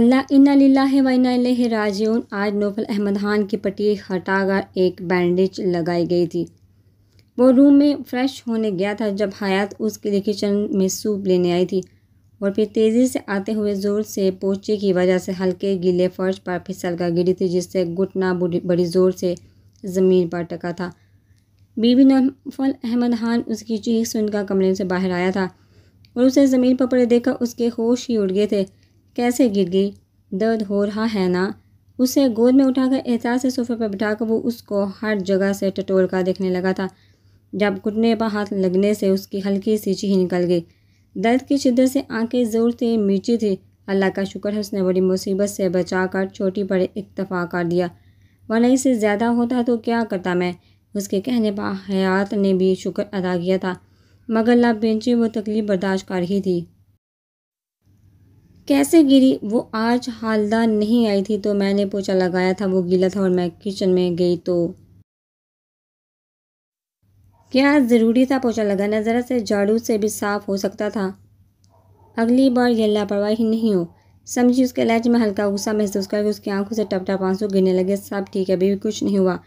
अल्लाह इन्ना वन्ना राजून आज नोफल अहमद खान की पटीक हटाकर एक बैंडेज लगाई गई थी वो रूम में फ्रेश होने गया था जब हयात उसके लिए किचन में सूप लेने आई थी और फिर तेज़ी से आते हुए ज़ोर से पोचे की वजह से हल्के गीले फर्श पर फिसल कर गिरी थी जिससे घुटना बड़ी ज़ोर से ज़मीन पर टका था बीबी नफल अहमद खान उसकी चीख सुनकर कमरे से बाहर आया था और उसे ज़मीन पर पड़े देखकर उसके होश ही उड़ गए थे कैसे गिर गई दर्द हो रहा है ना उसे गोद में उठाकर एहसास से सोफे पर बिठाकर वो उसको हर जगह से टटोल कर देखने लगा था जब घुटने पर हाथ लगने से उसकी हल्की सी ही निकल गई दर्द की शिद्दत से आंखें जोर से मीची थी अल्लाह का शुक्र है उसने बड़ी मुसीबत से बचा कर छोटी बड़े इतफा कर दिया वरना इसे ज़्यादा होता तो क्या करता मैं उसके कहने पर हयात ने भी शुक्र अदा किया था मगर लाभ बेंची वो तकलीफ़ बर्दाश्त कर ही थी कैसे गिरी वो आज हालदा नहीं आई थी तो मैंने पोछा लगाया था वो गीला था और मैं किचन में गई तो क्या ज़रूरी था पोछा लगाना ज़रा से झाड़ू से भी साफ़ हो सकता था अगली बार यह लापरवाही नहीं हो समझी उसके लहज में हल्का गुस्सा महसूस करके उसकी आंखों से टप टप आंसू गिरने लगे सब ठीक है अभी भी कुछ नहीं हुआ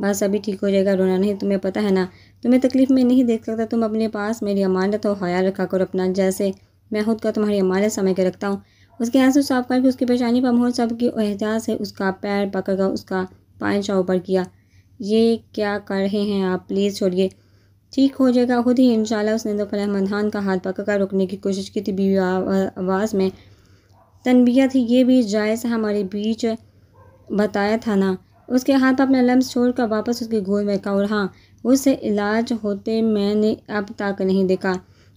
बस अभी ठीक हो जाएगा रोना नहीं तुम्हें पता है ना तुम्हें तकलीफ़ में नहीं देख सकता तुम अपने पास मेरी अमानत और ख्याल रखा करो अपना जैसे मैं खुद का तुम्हारी अमानत समझ के रखता हूँ उसके हाथ से साफ करके उसकी परेशानी पर मोहन साहब की एहतियात से उसका पैर पकड़ कर उसका पायचा ऊपर किया ये क्या कर रहे हैं आप प्लीज़ छोड़िए ठीक हो जाएगा खुद ही इंशाल्लाह उसने दोफल अहमद खान का हाथ पकड़कर रुकने की कोशिश की थी बीवी आवाज़ में तनबिया थी ये भी जायज़ हमारे बीच बताया था ना उसके हाथ पर अपना लम्स छोड़ कर वापस उसके गोद में कहा और हाँ उससे इलाज होते मैंने अब तक नहीं देखा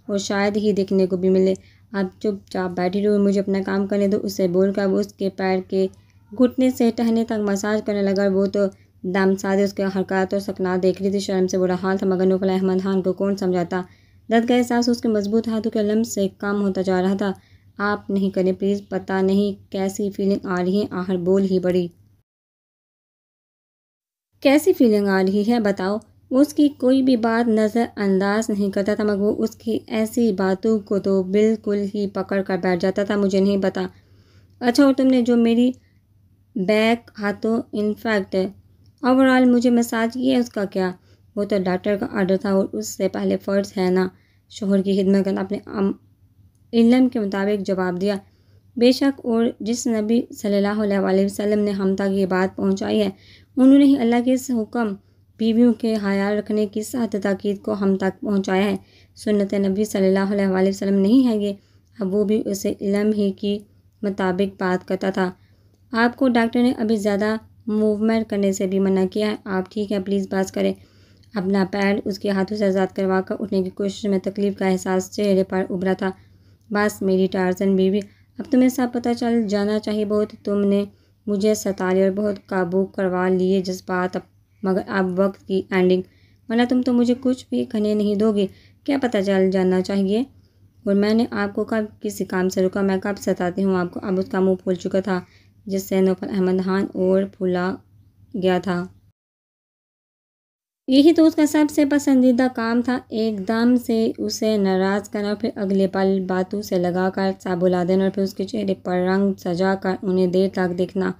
और शायद ही देखने को भी मिले आप चुपचाप बैठी रहो मुझे अपना काम करने दो उससे बोलकर वो उसके पैर के घुटने से टहने तक मसाज करने लगा वो तो दम साधे उसके हरकत और सकना देख रही थी शर्म से बुरा हाल था मगर नुकला अहमद खान को कौन समझाता दर्द का एहसास उसके मजबूत हाथों के लम्ब से काम होता जा रहा था आप नहीं करें प्लीज़ पता नहीं कैसी फीलिंग आ रही है आहर बोल ही बड़ी कैसी फीलिंग आ रही है बताओ उसकी कोई भी बात नज़रअंदाज नहीं करता था मगर वो उसकी ऐसी बातों को तो बिल्कुल ही पकड़ कर बैठ जाता था मुझे नहीं पता अच्छा और तुमने जो मेरी बैक हाथों इनफैक्ट ओवरऑल मुझे मसाज किया उसका क्या वो तो डॉक्टर का आर्डर था और उससे पहले फ़र्ज है ना शोहर की खिदमत करना अपने इलम के मुताबिक जवाब दिया बेशक और जिस नबी सल्लल्लाहु अलैहि वसल्लम ने हम तक ये बात पहुंचाई है उन्होंने ही अल्लाह के इस हुक्म बीवियों के हयाल रखने की सात ताकीद को हम तक पहुँचाया है सुनत नबी सल्लल्लाहु अलैहि नहीं है ये अब वो भी उसे इलम ही की मुताबिक बात करता था आपको डॉक्टर ने अभी ज़्यादा मूवमेंट करने से भी मना किया है आप ठीक है प्लीज़ बात करें अपना पैर उसके हाथों से आज़ाद करवा कर उठने की कोशिश में तकलीफ़ का एहसास चेहरे पर उभरा था बस मेरी टारजन बीवी अब तुम्हें सब पता चल जाना चाहिए बहुत तुमने मुझे सता लिया और बहुत काबू करवा लिए जज्बात अब मगर अब वक्त की एंडिंग वरना तुम तो मुझे कुछ भी खने नहीं दोगे क्या पता चल जाना चाहिए और मैंने आपको कब किसी काम से रुका मैं कब सताती हूँ आपको अब उसका मुंह फूल चुका था जिससे नौफल अहमद खान और फूला गया था यही तो उसका सबसे पसंदीदा काम था एकदम से उसे नाराज़ करना फिर अगले पल बातों से लगाकर साबुला देना और फिर उसके चेहरे पर रंग सजा कर उन्हें देर तक देखना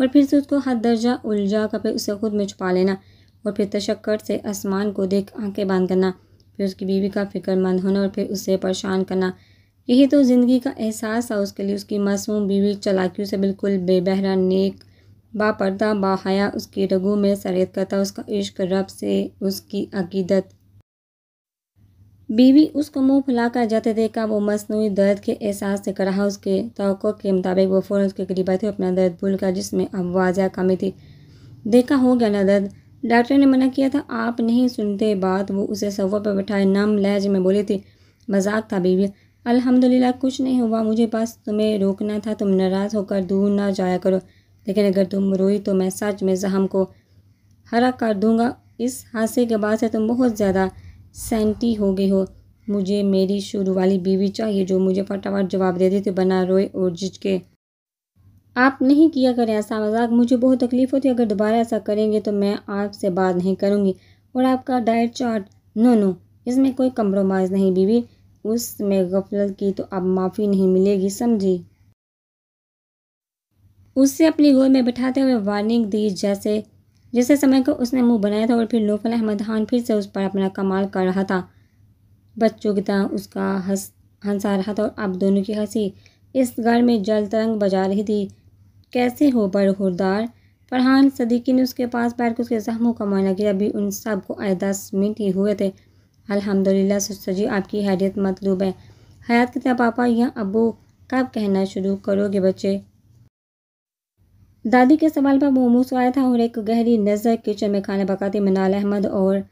और फिर से उसको हद दर्जा उलझा कर फिर उसे खुद में छुपा लेना और फिर तशक्कर से आसमान को देख आंखें बंद करना फिर उसकी बीवी का फिक्रमंद होना और फिर उसे परेशान करना यही तो ज़िंदगी का एहसास था उसके लिए उसकी मासूम बीवी चलाकियों से बिल्कुल बेबहरा नेक बापर्दा बाहया उसकी रगों में सरेत करता उसका इश्क रब से उसकी अकीदत बीवी उसको मुंह फुलाकर जाते देखा वो मसनू दर्द के एहसास से कराहा उसके तो के मुताबिक वो फ़ौरन उसके करीब आते अपना दर्द भूल कर जिसमें अब वाजा कमी थी देखा हो गया ना दर्द डॉक्टर ने मना किया था आप नहीं सुनते बात वो उसे सवा पर बैठाए नम लहज में बोली थी मजाक था बीवी अल्हम्दुलिल्लाह कुछ नहीं हुआ मुझे बस तुम्हें रोकना था तुम नाराज़ होकर दूर ना जाया करो लेकिन अगर तुम रोई तो मैं सच में जहम को हरा कर दूंगा इस हादसे के बाद से तुम बहुत ज़्यादा सेंटी हो गई हो मुझे मेरी शुरू वाली बीवी चाहिए जो मुझे फटाफट जवाब दे देते तो बना रोए और के आप नहीं किया करें ऐसा मजाक मुझे बहुत तकलीफ़ होती है अगर दोबारा ऐसा करेंगे तो मैं आपसे बात नहीं करूँगी और आपका डाइट चार्ट नो नो इसमें कोई कम्प्रोमाइज़ नहीं बीवी उसमें गफलत की तो अब माफ़ी नहीं मिलेगी समझी उससे अपनी गोद में बिठाते हुए वार्निंग दी जैसे जिससे समय को उसने मुंह बनाया था और फिर नोफल अहमद खान फिर से उस पर अपना कमाल कर रहा था बच्चों की तरह उसका हंस हंसा रहा था और अब दोनों की हंसी इस घर में जल तरंग बजा रही थी कैसे हो बरहुरदार फरहान सदीकी ने उसके पास बैठ कर उसके जख्मों का मुआयना किया अभी उन सब को आए दस मिनट ही हुए थे अल्हम्दुलिल्लाह सजी आपकी हैरियत मतलूब है हयात के तरह पापा या अबू कब कहना शुरू करोगे बच्चे दादी के सवाल पर वो मुँह आया था और एक गहरी नज़र किचन में खाना पकाते मनाल अहमद और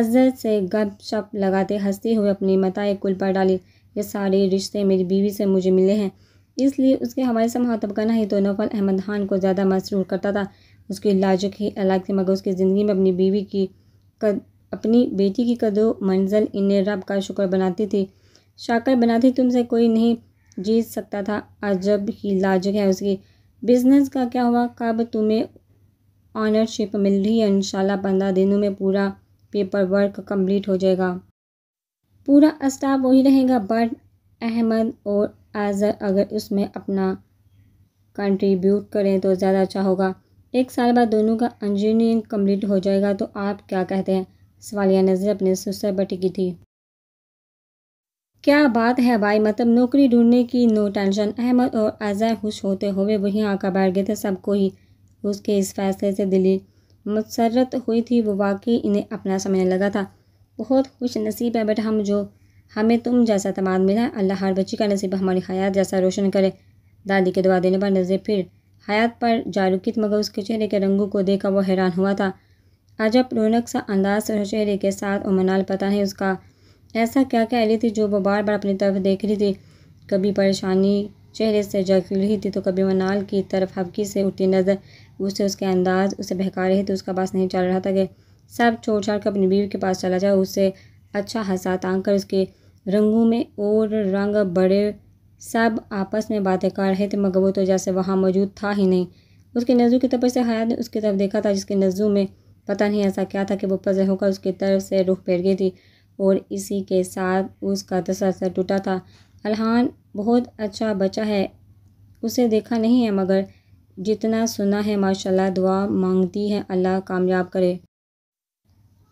अज़र से गप शप लगाते हंसते हुए अपनी मताए कुल पर डाली ये सारे रिश्ते मेरी बीवी से मुझे मिले हैं इसलिए उसके हमारे से करना ही तो नौफल अहमद खान को ज़्यादा मसरूर करता था उसकी लाजक ही अलग थी मगर उसकी ज़िंदगी में अपनी बीवी की कद अपनी बेटी की कदो मंजिल इन्हें रब का शुक्र बनाती थी शाकर बनाती तुमसे कोई नहीं जीत सकता था अजब ही लाजक है उसकी बिज़नेस का क्या हुआ कब तुम्हें ऑनरशिप मिल रही है इनशाला पंद्रह दिनों में पूरा पेपर वर्क कंप्लीट हो जाएगा पूरा स्टाफ वही रहेगा बट अहमद और आज़र अगर उसमें अपना कंट्रीब्यूट करें तो ज़्यादा अच्छा होगा एक साल बाद दोनों का इंजीनियरिंग कंप्लीट हो जाएगा तो आप क्या कहते हैं सवालिया नज़र अपने सुसर बटी की थी क्या बात है भाई मतलब नौकरी ढूंढने की नो टेंशन अहमद और अजय खुश होते हुए वही आकर बैठ गए थे सबको ही उसके इस फैसले से दिली मसरत हुई थी वो वाकई इन्हें अपना समझने लगा था बहुत खुश नसीब है बेटा हम जो हमें तुम जैसा तमाद मिला अल्लाह हर बच्ची का नसीब हमारी हयात जैसा रोशन करे दादी के दुआ देने पर नज़र फिर हयात पर जारुकित मगर उसके चेहरे के रंगों को देखा वो हैरान हुआ था अजब रौनक सा अंदाज और चेहरे के साथ और मनाल पता है उसका ऐसा क्या कह रही थी जो वो बार बार अपनी तरफ देख रही थी कभी परेशानी चेहरे से जग रही थी तो कभी मनाल की तरफ हबकी से उठती नज़र उससे उसके अंदाज उसे बहका रहे थे उसका पास नहीं चल रहा था कि सब छोड़ छाड़ कर अपनी बीवी के पास चला जाए उससे अच्छा हंसा तांग कर उसके रंगों में और रंग बड़े सब आपस में बातें कर रहे थे मगर वो तो जैसे वहाँ मौजूद था ही नहीं उसके नज़ू की तरफ से हयात ने उसकी तरफ देखा था जिसके नज़ू में पता नहीं ऐसा क्या था कि वो पजल होकर उसकी तरफ से रुख फेर गई थी और इसी के साथ उसका तसलसल टूटा था अलहान बहुत अच्छा बचा है उसे देखा नहीं है मगर जितना सुना है माशाल्लाह दुआ मांगती है अल्लाह कामयाब करे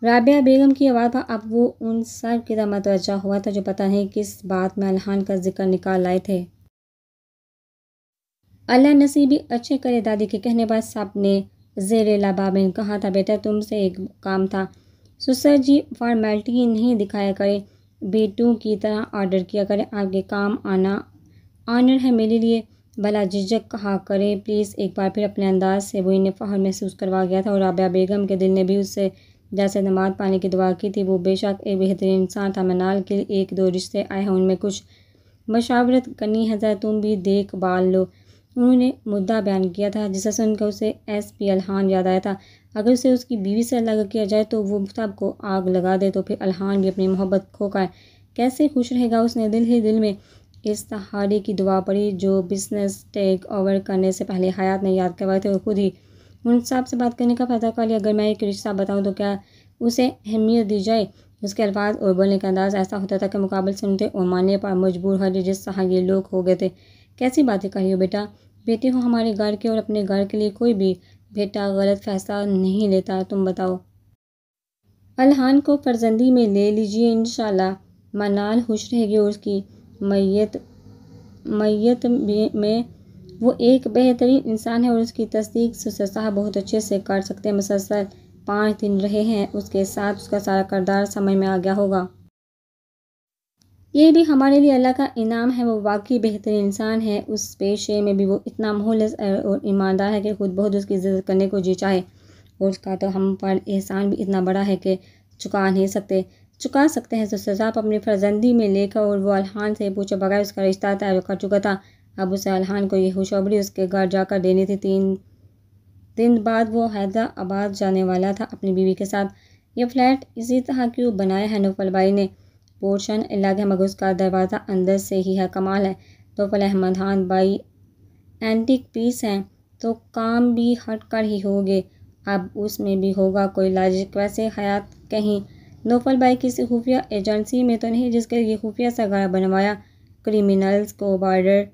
राबिया बेगम की आवाज़ पर अब वो उन सब की तरह मतवजा हुआ था जो पता नहीं किस बात में अलहान का जिक्र निकाल लाए थे अल्लाह नसीबी अच्छे करे दादी के कहने पर सब ने जेर लाबाब ने कहा था बेटा तुमसे एक काम था सो सर जी फॉर्मेलिटी नहीं दिखाया करें बेटों की तरह ऑर्डर किया करें आपके काम आना ऑनर है मेरे लिए भला झिझक कहा करें प्लीज़ एक बार फिर अपने अंदाज से वो इन्हें फ़ाहर महसूस करवा गया था और राबिया बेगम के दिल ने भी उससे जैसे नमाज पाने की दुआ की थी वो बेशक एक बेहतरीन इंसान था मनाल के एक दो रिश्ते आए हैं उनमें कुछ मशावरत करनी है तुम भी देख बाल लो उन्होंने मुद्दा बयान किया था जिसे सुनकर उसे एस पी अलहान याद आया था अगर उसे उसकी बीवी से अलग किया जाए तो वो मुख्ताब को आग लगा दे तो फिर अलहान भी अपनी मोहब्बत खो का कैसे खुश रहेगा उसने दिल ही दिल में इस सहारे की दुआ पड़ी जो बिजनेस टेक ओवर करने से पहले हयात ने याद करवाए थे और खुद ही उन साहब से बात करने का फैसला कर लिया अगर मैं एक रिश्ता बताऊँ तो क्या उसे अहमियत दी जाए उसके अल्फाज और बोलने का अंदाज़ ऐसा होता था कि मुकाबले सुनते और मानने पर मजबूर हो जिस सहाय लोग हो गए थे कैसी बातें कही हो बेटा बेटे हो हमारे घर के और अपने घर के लिए कोई भी बेटा गलत फैसला नहीं लेता तुम बताओ अलहान को फर्जंदी में ले लीजिए इन मनाल खुश रहेगी और उसकी मैत मैत में वो एक बेहतरीन इंसान है और उसकी तस्दीक सुसर बहुत अच्छे से कर सकते हैं मुसलसल पाँच दिन रहे हैं उसके साथ उसका सारा करदार समझ में आ गया होगा ये भी हमारे लिए अल्लाह का इनाम है वो वाकई बेहतरीन इंसान है उस पेशे में भी वो इतना मोहलस और ईमानदार है कि खुद बहुत उसकी इज्जत करने को जी चाहे और उसका तो हम पर एहसान भी इतना बड़ा है कि चुका नहीं सकते चुका सकते हैं तो आप तो अपनी फर्जंदी में लेकर और वो अलहान से पूछे बगैर उसका रिश्ता तय कर चुका था अब उसे अलहान को ये खुशबरी उसके घर जाकर देनी थी तीन दिन बाद वो हैदराबाद जाने वाला था अपनी बीवी के साथ यह फ्लैट इसी तरह क्यों बनाया है नोफल बाई ने पोर्शन अलग है मगर उसका दरवाज़ा अंदर से ही है कमाल है तो फल अहमद खान भाई एंटिक पीस हैं तो काम भी हट कर ही होगे अब उसमें भी होगा कोई लाजिक वैसे हयात कहीं नोफल भाई किसी खुफिया एजेंसी में तो नहीं जिसके लिए खुफिया सगा बनवाया क्रिमिनल्स को बॉर्डर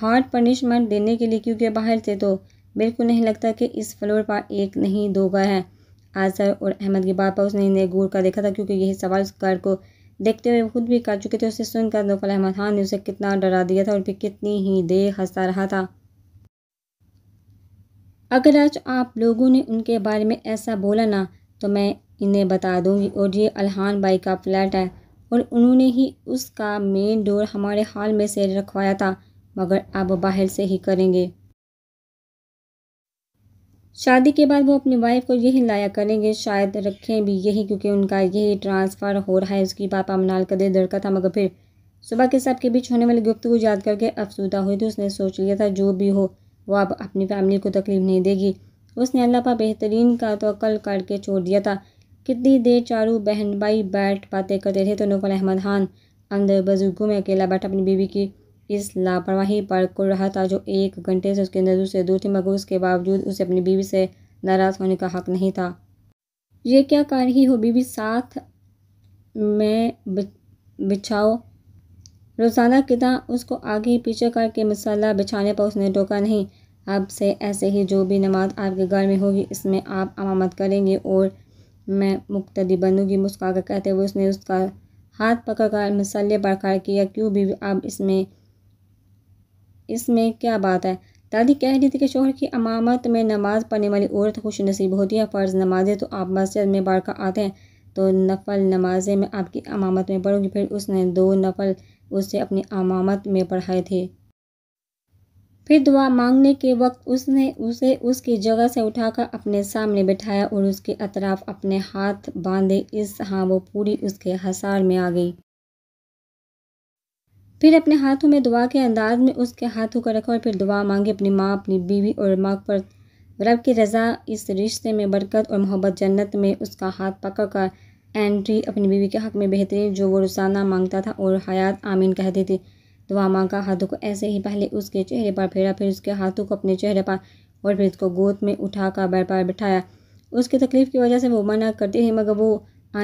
हार्ड पनिशमेंट देने के लिए क्योंकि बाहर से तो बिल्कुल नहीं लगता कि इस फ्लोर पर एक नहीं दो गए हैं आसर और अहमद के बाद पर उसने इन्हें घूर कर देखा था क्योंकि यही सवाल उस कार को देखते हुए खुद भी कर चुके थे उसे सुनकर नौफल अहमद खान ने उसे कितना डरा दिया था और फिर कितनी ही देर हंसता रहा था अगर आज आप लोगों ने उनके बारे में ऐसा बोला ना तो मैं इन्हें बता दूंगी और ये अलहान बाई का फ्लैट है और उन्होंने ही उसका मेन डोर हमारे हाल में से रखवाया था मगर अब बाहर से ही करेंगे शादी के बाद वो अपनी वाइफ को यही लाया करेंगे शायद रखें भी यही क्योंकि उनका यही ट्रांसफ़र हो रहा है उसकी पापा मनाल दे दड़का था मगर फिर सुबह के साहब के बीच होने वाली को याद करके अफसुदा हुई थी तो उसने सोच लिया था जो भी हो वो अब अपनी फैमिली को तकलीफ नहीं देगी उसने अल्लाह पा बेहतरीन का तो कल करके छोड़ दिया था कितनी देर चारों बहन भाई बैठ बातें करते थे तो नकुल अहमद खान अंदर बुजुर्गों में अकेला बैठा अपनी बीवी की इस लापरवाही पर कुल रहा था जो एक घंटे से उसके नज़र से दूर थी मगर उसके बावजूद उसे अपनी बीवी से नाराज़ होने का हक नहीं था ये क्या कर रही हो बीवी साथ में बिछाओ रोज़ाना किता उसको आगे पीछे करके मसाला बिछाने पर उसने टोका नहीं अब से ऐसे ही जो भी नमाज आपके घर में होगी इसमें आप अमामत करेंगे और मैं मुक्तदी बनूंगी मुस्का कर कहते हुए उसने उसका हाथ पकड़कर मसाले पर खड़ा किया क्यों भी आप इसमें इसमें क्या बात है दादी कह रही थी कि शोहर की अमामत में नमाज़ पढ़ने वाली औरत खुश नसीब होती है फ़र्ज़ नमाजें तो आप मस्जिद में बारका आते हैं तो नफल नमाजें में आपकी अमामत में पढ़ूँगी फिर उसने दो नफल उससे अपनी अमामत में पढ़ाए थे फिर दुआ मांगने के वक्त उसने उसे उसकी जगह से उठाकर अपने सामने बैठाया और उसके अतराफ अपने हाथ बांधे इस हाँ वो पूरी उसके हसार में आ गई फिर अपने हाथों में दुआ के अंदाज में उसके हाथों को रखा और फिर दुआ मांगे अपनी माँ अपनी बीवी और माँ पर रब की रज़ा इस रिश्ते में बरकत और मोहब्बत जन्नत में उसका हाथ पकड़ कर एंट्री अपनी बीवी के हक़ में बेहतरीन जो वो रोज़ाना मांगता था और हयात आमीन कहती थी दुआ मांगा हाथों को ऐसे ही पहले उसके चेहरे पर फेरा फिर उसके हाथों को अपने चेहरे पर और फिर उसको गोद में उठा कर बैठ पर बिठाया उसकी तकलीफ़ की वजह से वो मना करती थी मगर वो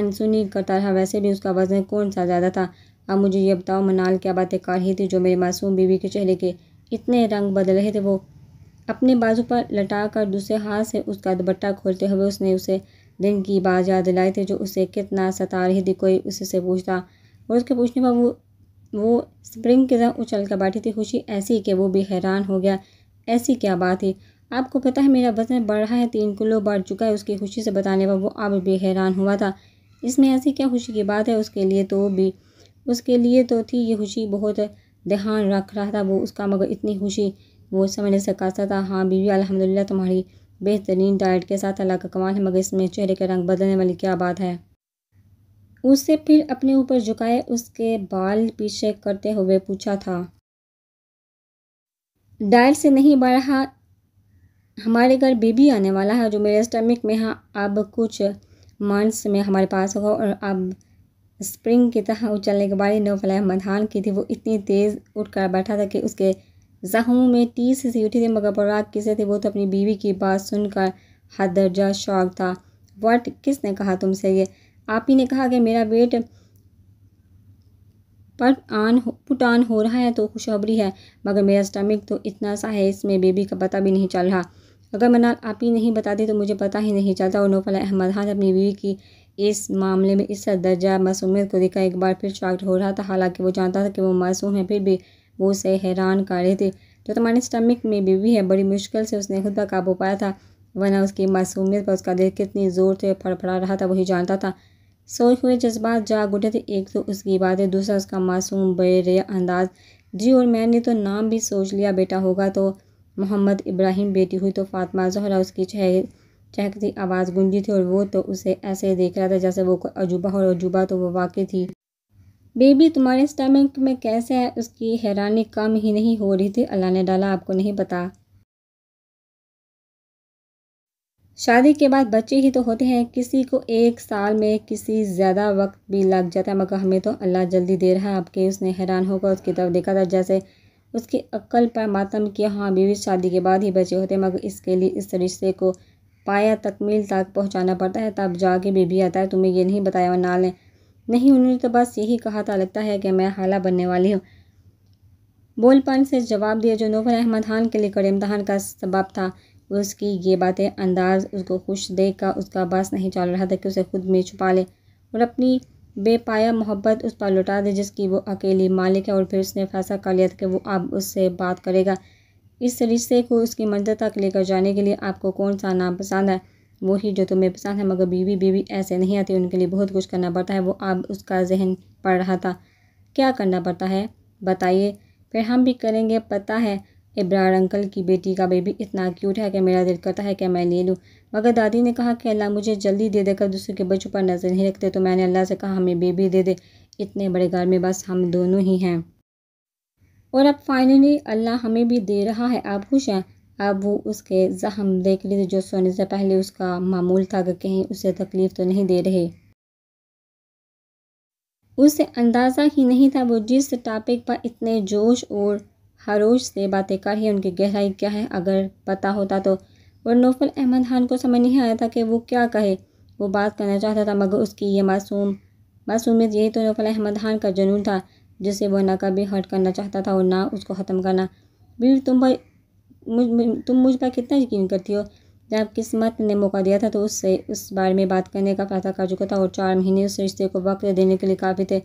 अनसुनी करता रहा वैसे भी उसका वज़न कौन सा ज़्यादा था अब मुझे ये बताओ मनाल क्या बातें कर रही थी जो मेरे मासूम बीवी के चेहरे के इतने रंग बदल रहे थे वो अपने बाजू पर लटा कर दूसरे हाथ से उसका दुपट्टा खोलते हुए उसने उसे दिन की बात याद दिलाई थी जो उसे कितना सता रही थी कोई उससे पूछता और उसके पूछने पर वो वो स्प्रिंग की तरह उछल कर बैठी थी खुशी ऐसी कि वो भी हैरान हो गया ऐसी क्या बात थी आपको पता है मेरा वजन बढ़ रहा है तीन किलो बढ़ चुका है उसकी खुशी से बताने पर वो अब भी हैरान हुआ था इसमें ऐसी क्या खुशी की बात है उसके लिए तो भी उसके लिए तो थी ये खुशी बहुत ध्यान रख रहा था वो उसका मगर इतनी खुशी वो समझ नहीं सका था हाँ बीवी अलहमदिल्ला तुम्हारी बेहतरीन डाइट के साथ अल्लाह का कमाल है मगर इसमें चेहरे का रंग बदलने वाली क्या बात है उससे फिर अपने ऊपर झुकाए उसके बाल पीछे करते हुए पूछा था डाइट से नहीं बढ़ा हमारे घर बेबी आने वाला है जो मेरे स्टमक में है अब कुछ मंथ्स में हमारे पास होगा और अब स्प्रिंग की तरह उछलने के बाद नौ फलाह मधान की थी वो इतनी तेज़ उठ कर बैठा था कि उसके जहू में टीस सी उठी थी मगर बरात किसे थे वो तो अपनी बीवी की बात सुनकर हद दर्जा शौक था वट किसने कहा तुमसे ये आप ही ने कहा कि मेरा वेट पर आन पुट आन हो रहा है तो खुशखबरी है मगर मेरा स्टमिक तो इतना सा है इसमें बेबी का पता भी नहीं चल रहा अगर मना आप ही नहीं बताती तो मुझे पता ही नहीं चलता और नौफल अहमद खान अपनी बीवी की इस मामले में इस दर्जा मासूमियत को देखा एक बार फिर शॉक्ट हो रहा था हालांकि वो जानता था कि वो मासूम है फिर भी वो उसे हैरान कर रहे थे जो तुम्हारे स्टमिक में बीवी है बड़ी मुश्किल से उसने खुद पर काबू पाया था वरना उसकी मासूमियत पर उसका दिल कितनी ज़ोर से फड़फड़ा रहा था वही जानता था सोच हुए जज्बात जाग उठे थे एक तो उसकी बात है दूसरा उसका मासूम बेरिया अंदाज जी और मैंने तो नाम भी सोच लिया बेटा होगा तो मोहम्मद इब्राहिम बेटी हुई तो फातमा जहरा उसकी चेहरे चहकती आवाज़ गूंजी थी और वो तो उसे ऐसे देख रहा था जैसे वो कोई अजूबा और अजूबा तो वो वाकई थी बेबी तुम्हारे स्टमक में कैसे है उसकी हैरानी कम ही नहीं हो रही थी अल्लाह ने डाला आपको नहीं पता शादी के बाद बच्चे ही तो होते हैं किसी को एक साल में किसी ज़्यादा वक्त भी लग जाता है मगर हमें तो अल्लाह जल्दी दे रहा है आपके उसने हैरान होकर उसकी तरफ देखा था जैसे उसकी अक्ल पर मातम किया हाँ बीवी शादी के बाद ही बच्चे होते मगर इसके लिए इस रिश्ते को पाया तकमील तक पहुंचाना पड़ता है तब जाके बेबी आता है तुम्हें ये नहीं बताया ना लें नहीं उन्होंने तो बस यही कहा था लगता है कि मैं हाला बनने वाली हूँ बोलपन से जवाब दिया जो नोफर अहमद खान के लिए कड़े इम्तहान का सबब था उसकी ये बातें अंदाज़ उसको खुश देख का उसका बस नहीं चल रहा था कि उसे खुद में छुपा ले और अपनी बेपाया मोहब्बत उस पर लौटा दे जिसकी वो अकेली मालिक है और फिर उसने फैसला कर लिया था कि वो अब उससे बात करेगा इस रिश्ते को उसकी मंजिल तक लेकर जाने के लिए आपको कौन सा नाम पसंद है वही जो तुम्हें पसंद है मगर बीवी बीवी ऐसे नहीं आती उनके लिए बहुत कुछ करना पड़ता है वो अब उसका जहन पड़ रहा था क्या करना पड़ता है बताइए फिर हम भी करेंगे पता है इब्रार अंकल की बेटी का बेबी इतना क्यूट है कि मेरा दिल करता है कि मैं ले लूँ मगर दादी ने कहा कि अल्लाह मुझे जल्दी दे देकर दूसरे के बच्चों पर नज़र नहीं रखते तो मैंने अल्लाह से कहा हमें बेबी दे दे इतने बड़े घर में बस हम दोनों ही हैं और अब फाइनली अल्लाह हमें भी दे रहा है आभूषण अब वो उसके जहम देख लीजिए जो सोने से पहले उसका मामूल था कि कहीं उसे तकलीफ़ तो नहीं दे रहे उसे अंदाज़ा ही नहीं था वो जिस टॉपिक पर इतने जोश और हरोश से बातें कर रही है उनकी गहराई क्या है अगर पता होता तो और नौफल अहमद खान को समझ नहीं आया था कि वो क्या कहे वो बात करना चाहता था मगर उसकी ये मासूम मासूमियत यही तो नौफल अहमद खान का जुनून था जिससे वह ना कभी हर्ट करना चाहता था और ना उसको ख़त्म करना बीवी तुम भाई मुझ तुम मुझ पर कितना यकीन करती हो जब किस्मत ने मौका दिया था तो उससे उस बारे में बात करने का फैसला कर चुका था और चार महीने उस रिश्ते को वक्त देने के लिए काफ़ी थे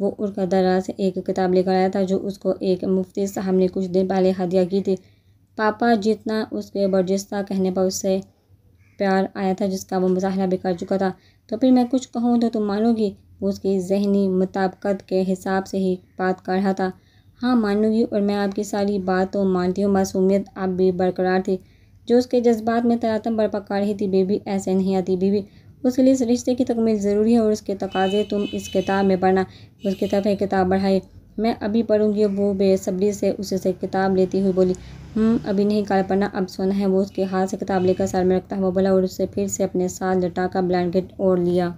वो उड़कर दर्रा से एक किताब लेकर आया था जो उसको एक मुफ्ती साहब ने कुछ दिन पहले हदिया की थी पापा जितना उसके बर्जिश था कहने पर उससे प्यार आया था जिसका वो मुजाहरा भी कर चुका था तो फिर मैं कुछ कहूँ तो तुम मानोगी उसकी जहनी मुताबकत के हिसाब से ही बात कर रहा था हाँ मानूंगी और मैं आपकी सारी बात तो मानती हूँ मासूमियत अब भी बरकरार थी जो उसके जज्बात में तरातम बर्पा कर रही थी बेबी ऐसे नहीं आती बीबी उसके लिए इस रिश्ते की तकमील ज़रूरी है और उसके तकाजे तुम इस किताब में पढ़ना उसकी तरफ एक किताब बढ़ाई मैं अभी पढ़ूंगी वो बेसब्री से उसे से किताब लेती हुई बोली हम हम्म, अभी नहीं कर पढ़ना अब सोना है वो उसके हाथ से किताब लेकर सर में रखता हुआ बोला और उससे फिर से अपने साथ लटा का ब्लैंकेट ओढ़ लिया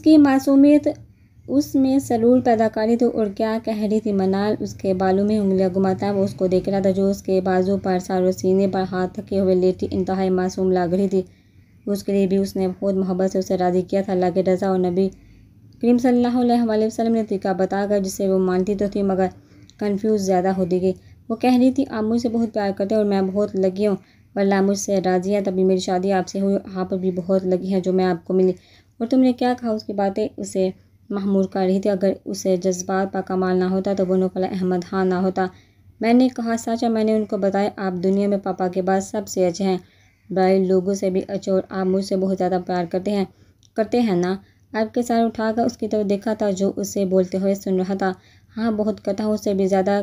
उसकी मासूमियत उसमें सलूल पैदा करी थी और क्या कह रही थी मनाल उसके बालों में उंगलियां घुमाता वो उसको देख रहा था जो उसके बाजू पर सारों सीने पर हाथ थके हुए लेटी इंतहा मासूम लग रही थी उसके लिए भी उसने बहुत मोहब्बत से उसे राजी किया था अल्लाह के रजा और नबी करीम सल्लल्लाहु अलैहि वसल्लम ने तरीका बताकर जिसे वो मानती तो थी मगर कन्फ्यूज़ ज़्यादा होती गई वो कह रही थी आप मुझसे बहुत प्यार करते और मैं बहुत लगी हूँ वरना मुझसे राजी है तभी मेरी शादी आपसे हुई आप पर भी बहुत लगी है जो मैं आपको मिली और तुमने क्या कहा उसकी बातें उसे महमूर कर रही थी अगर उसे जज्बात का कमाल ना होता तो वो नौकला अहमद हाँ ना होता मैंने कहा साचा मैंने उनको बताया आप दुनिया में पापा के बाद सबसे अच्छे हैं बड़े लोगों से भी अच्छे और आप मुझसे बहुत ज़्यादा प्यार करते हैं करते हैं ना आपके सर उठाकर उसकी तरफ देखा था जो उसे बोलते हुए सुन रहा था हाँ बहुत कथा उससे भी ज़्यादा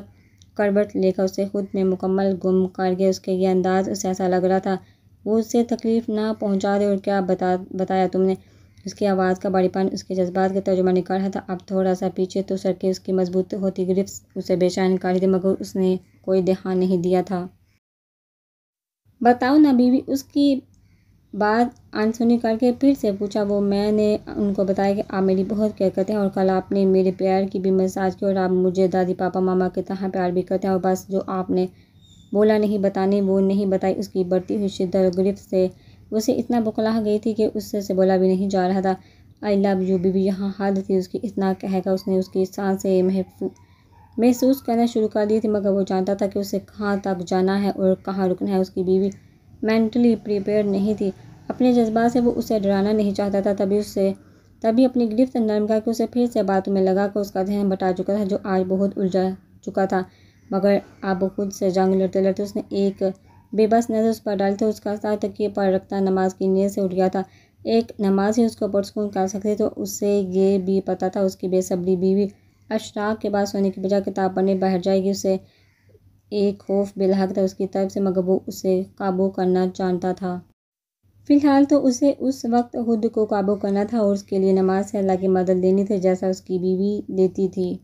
करबट लेकर उसे खुद में मुकम्मल गुम कर गया उसके ये अंदाज़ उसे ऐसा लग रहा था वो उसे तकलीफ़ ना पहुँचा दे और क्या बता बताया तुमने उसकी आवाज़ का बड़ीपन उसके जज्बात का तर्जुमा निकाल रहा था तो अब थोड़ा सा पीछे तो के उसकी मजबूत होती ग्रिप्स उसे बेचैन कर दी मगर उसने कोई ध्यान नहीं दिया था बताओ ना बीवी उसकी बात अनसुनी करके फिर से पूछा वो मैंने उनको बताया कि आप मेरी बहुत केयर करते हैं और कल आपने मेरे प्यार की भी मसाज की और आप मुझे दादी पापा मामा के तहाँ प्यार भी करते हैं और बस जो आपने बोला नहीं बताने वो नहीं बताई उसकी बढ़ती हुई शिद्दत और गिरफ्त से उसे इतना बुकलाह गई थी कि उससे से बोला भी नहीं जा रहा था आई लव यू बीबी यहाँ हाल थी उसकी इतना कहकर उसने उसकी से महफू महसूस करना शुरू कर दी थी मगर वो जानता था कि उसे कहाँ तक जाना है और कहाँ रुकना है उसकी बीवी मैंटली प्रिपेयर नहीं थी अपने जज्बा से वो उसे डराना नहीं चाहता था तभी उससे तभी अपनी गिरफ्त नरम करके उसे फिर से बातों में लगा कर उसका ध्यान बटा चुका था जो आज बहुत उलझा चुका था मगर अब खुद से जंग लड़ते लड़ते उसने एक बेबस नज़र उस पर डाली थी उसका साथ ये पर रखता नमाज की नीयत से उठ गया था एक नमाज ही उसको सुकून कर सकती तो उससे ये भी पता था उसकी बेसब्री बीवी अशराक के बाद सोने की बजाय किताब पढ़ने बैठ जाएगी उसे एक खौफ बेलहक था उसकी तरफ से मगबू उसे काबू करना जानता था फ़िलहाल तो उसे उस वक्त खुद को काबू करना था और उसके लिए नमाज से अल्लाह की मदद लेनी थी जैसा उसकी बीवी लेती थी